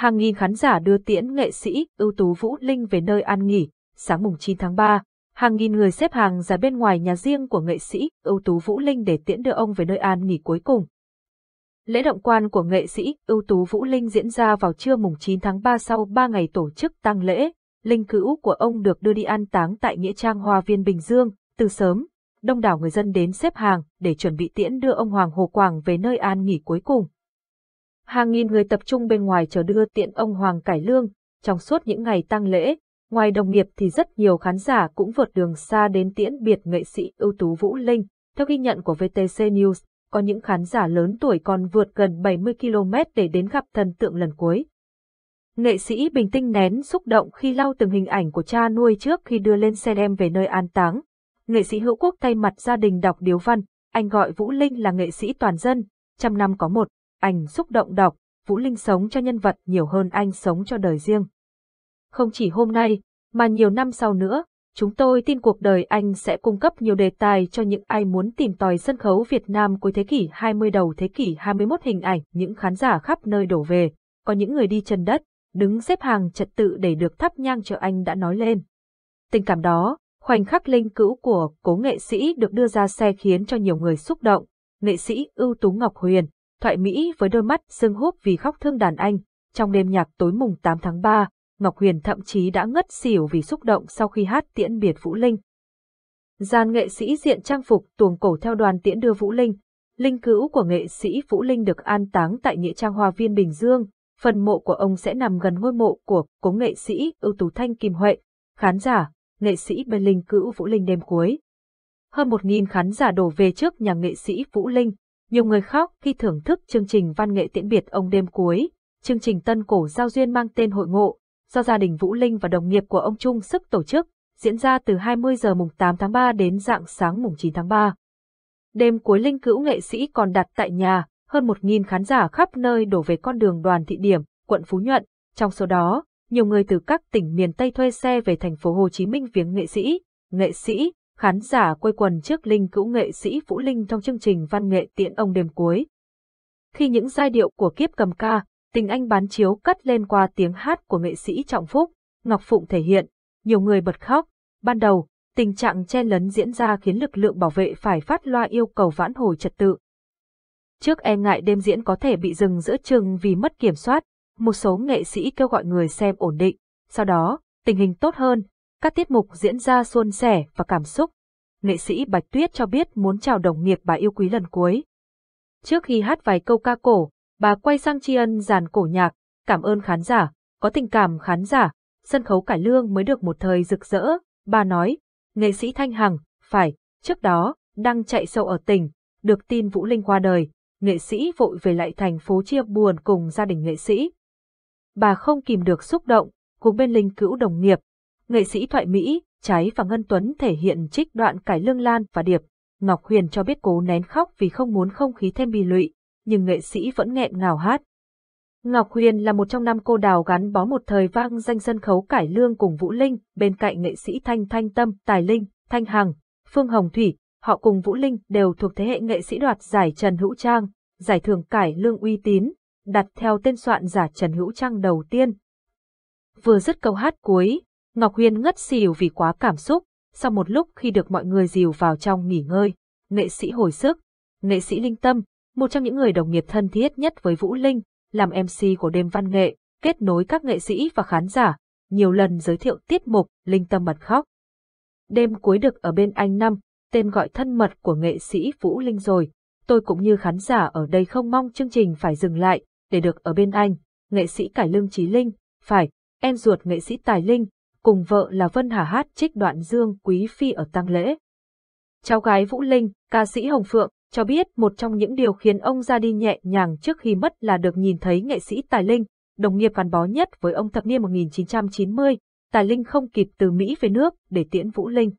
hàng nghìn khán giả đưa tiễn nghệ sĩ ưu tú Vũ Linh về nơi an nghỉ, sáng mùng 9 tháng 3. Hàng nghìn người xếp hàng ra bên ngoài nhà riêng của nghệ sĩ ưu tú Vũ Linh để tiễn đưa ông về nơi an nghỉ cuối cùng. Lễ động quan của nghệ sĩ ưu tú Vũ Linh diễn ra vào trưa mùng 9 tháng 3 sau 3 ngày tổ chức tang lễ. Linh cữu của ông được đưa đi an táng tại Nghĩa Trang Hoa Viên Bình Dương, từ sớm. Đông đảo người dân đến xếp hàng để chuẩn bị tiễn đưa ông Hoàng Hồ Quảng về nơi an nghỉ cuối cùng. Hàng nghìn người tập trung bên ngoài chờ đưa tiện ông Hoàng Cải Lương, trong suốt những ngày tang lễ, ngoài đồng nghiệp thì rất nhiều khán giả cũng vượt đường xa đến tiễn biệt nghệ sĩ ưu tú Vũ Linh. Theo ghi nhận của VTC News, có những khán giả lớn tuổi còn vượt gần 70 km để đến gặp thần tượng lần cuối. Nghệ sĩ bình tinh nén xúc động khi lau từng hình ảnh của cha nuôi trước khi đưa lên xe đem về nơi an táng. Nghệ sĩ hữu quốc thay mặt gia đình đọc điếu văn, anh gọi Vũ Linh là nghệ sĩ toàn dân, trăm năm có một. Anh xúc động đọc, Vũ Linh sống cho nhân vật nhiều hơn anh sống cho đời riêng. Không chỉ hôm nay, mà nhiều năm sau nữa, chúng tôi tin cuộc đời anh sẽ cung cấp nhiều đề tài cho những ai muốn tìm tòi sân khấu Việt Nam cuối thế kỷ 20 đầu thế kỷ 21 hình ảnh những khán giả khắp nơi đổ về, có những người đi chân đất, đứng xếp hàng trật tự để được thắp nhang chờ anh đã nói lên. Tình cảm đó, khoảnh khắc linh cữu của cố nghệ sĩ được đưa ra xe khiến cho nhiều người xúc động, nghệ sĩ ưu tú Ngọc Huyền, Thoại Mỹ với đôi mắt sưng húp vì khóc thương đàn anh, trong đêm nhạc tối mùng 8 tháng 3, Ngọc Huyền thậm chí đã ngất xỉu vì xúc động sau khi hát tiễn biệt Vũ Linh. Gian nghệ sĩ diện trang phục tuồng cổ theo đoàn tiễn đưa Vũ Linh. Linh cữu của nghệ sĩ Vũ Linh được an táng tại Nghĩa Trang Hoa Viên Bình Dương. Phần mộ của ông sẽ nằm gần ngôi mộ của cố nghệ sĩ ưu tú Thanh Kim Huệ. Khán giả, nghệ sĩ bên Linh cữu Vũ Linh đêm cuối. Hơn một nghìn khán giả đổ về trước nhà nghệ sĩ Vũ Linh, nhiều người khóc khi thưởng thức chương trình văn nghệ tiễn biệt ông đêm cuối, chương trình tân cổ giao duyên mang tên hội ngộ, do gia đình Vũ Linh và đồng nghiệp của ông Trung sức tổ chức, diễn ra từ 20 giờ mùng 8 tháng 3 đến dạng sáng mùng 9 tháng 3. Đêm cuối Linh cữu nghệ sĩ còn đặt tại nhà, hơn 1.000 khán giả khắp nơi đổ về con đường đoàn thị điểm, quận Phú Nhuận, trong số đó, nhiều người từ các tỉnh miền Tây thuê xe về thành phố Hồ Chí Minh viếng nghệ sĩ, nghệ sĩ, khán giả quay quần trước linh cữu nghệ sĩ Vũ Linh trong chương trình văn nghệ tiễn ông đêm cuối. Khi những giai điệu của kiếp cầm ca, tình anh bán chiếu cắt lên qua tiếng hát của nghệ sĩ Trọng Phúc, Ngọc Phụng thể hiện, nhiều người bật khóc, ban đầu, tình trạng chen lấn diễn ra khiến lực lượng bảo vệ phải phát loa yêu cầu vãn hồi trật tự. Trước e ngại đêm diễn có thể bị dừng giữa chừng vì mất kiểm soát, một số nghệ sĩ kêu gọi người xem ổn định, sau đó, tình hình tốt hơn, các tiết mục diễn ra xuân sẻ và cảm xúc. Nghệ sĩ Bạch Tuyết cho biết muốn chào đồng nghiệp bà yêu quý lần cuối. Trước khi hát vài câu ca cổ, bà quay sang tri ân dàn cổ nhạc, cảm ơn khán giả, có tình cảm khán giả, sân khấu cải lương mới được một thời rực rỡ, bà nói. Nghệ sĩ Thanh Hằng, phải, trước đó, đang chạy sâu ở tỉnh, được tin Vũ Linh qua đời, nghệ sĩ vội về lại thành phố chia buồn cùng gia đình nghệ sĩ. Bà không kìm được xúc động, cùng bên linh cữu đồng nghiệp, Nghệ sĩ thoại Mỹ, Trái và Ngân Tuấn thể hiện trích đoạn cải Lương Lan và Điệp. Ngọc Huyền cho biết cố nén khóc vì không muốn không khí thêm bì lụy, nhưng nghệ sĩ vẫn nghẹn ngào hát. Ngọc Huyền là một trong năm cô đào gắn bó một thời vang danh sân khấu cải lương cùng Vũ Linh, bên cạnh nghệ sĩ Thanh Thanh Tâm, Tài Linh, Thanh Hằng, Phương Hồng Thủy, họ cùng Vũ Linh đều thuộc thế hệ nghệ sĩ đoạt giải Trần Hữu Trang, giải thưởng cải lương uy tín, đặt theo tên soạn giả Trần Hữu Trang đầu tiên. Vừa dứt câu hát cuối, Ngọc Huyên ngất xỉu vì quá cảm xúc, sau một lúc khi được mọi người dìu vào trong nghỉ ngơi, nghệ sĩ hồi sức, nghệ sĩ Linh Tâm, một trong những người đồng nghiệp thân thiết nhất với Vũ Linh, làm MC của đêm văn nghệ, kết nối các nghệ sĩ và khán giả, nhiều lần giới thiệu tiết mục Linh Tâm bật khóc. Đêm cuối được ở bên anh Năm, tên gọi thân mật của nghệ sĩ Vũ Linh rồi, tôi cũng như khán giả ở đây không mong chương trình phải dừng lại, để được ở bên anh, nghệ sĩ cải lương Trí Linh, phải, em ruột nghệ sĩ Tài Linh, cùng vợ là Vân Hà hát trích đoạn dương quý phi ở tang lễ. Cháu gái Vũ Linh, ca sĩ Hồng Phượng, cho biết một trong những điều khiến ông ra đi nhẹ nhàng trước khi mất là được nhìn thấy nghệ sĩ Tài Linh, đồng nghiệp gắn bó nhất với ông thập niên 1990, Tài Linh không kịp từ Mỹ về nước để tiễn Vũ Linh.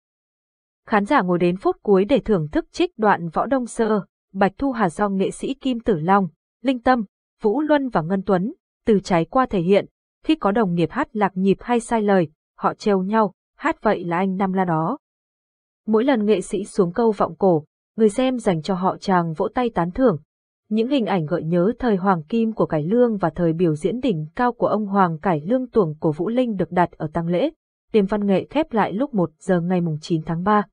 Khán giả ngồi đến phút cuối để thưởng thức trích đoạn Võ Đông Sơ, Bạch Thu Hà do nghệ sĩ Kim Tử Long, Linh Tâm, Vũ Luân và Ngân Tuấn, từ trái qua thể hiện, khi có đồng nghiệp hát lạc nhịp hay sai lời, họ treo nhau, hát vậy là anh năm La đó. Mỗi lần nghệ sĩ xuống câu vọng cổ, người xem dành cho họ chàng vỗ tay tán thưởng. Những hình ảnh gợi nhớ thời Hoàng Kim của Cải Lương và thời biểu diễn đỉnh cao của ông Hoàng Cải Lương tuồng của Vũ Linh được đặt ở tăng lễ. Đêm văn nghệ khép lại lúc 1 giờ ngày 9 tháng 3.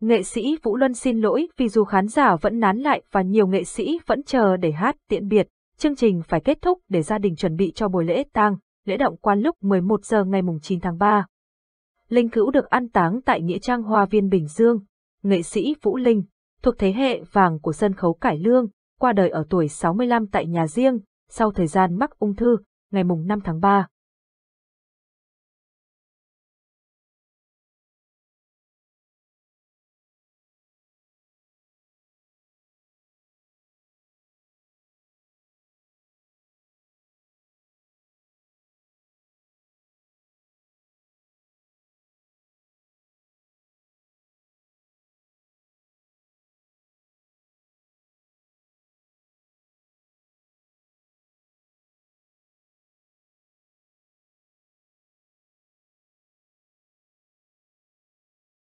Nghệ sĩ Vũ Luân xin lỗi vì dù khán giả vẫn nán lại và nhiều nghệ sĩ vẫn chờ để hát tiện biệt, chương trình phải kết thúc để gia đình chuẩn bị cho buổi lễ tang lễ động quan lúc 11 giờ ngày 9 tháng 3. Linh Cữu được an táng tại Nghĩa Trang Hoa Viên Bình Dương. Nghệ sĩ Vũ Linh, thuộc thế hệ vàng của sân khấu Cải Lương, qua đời ở tuổi 65 tại nhà riêng, sau thời gian mắc ung thư, ngày 5 tháng 3.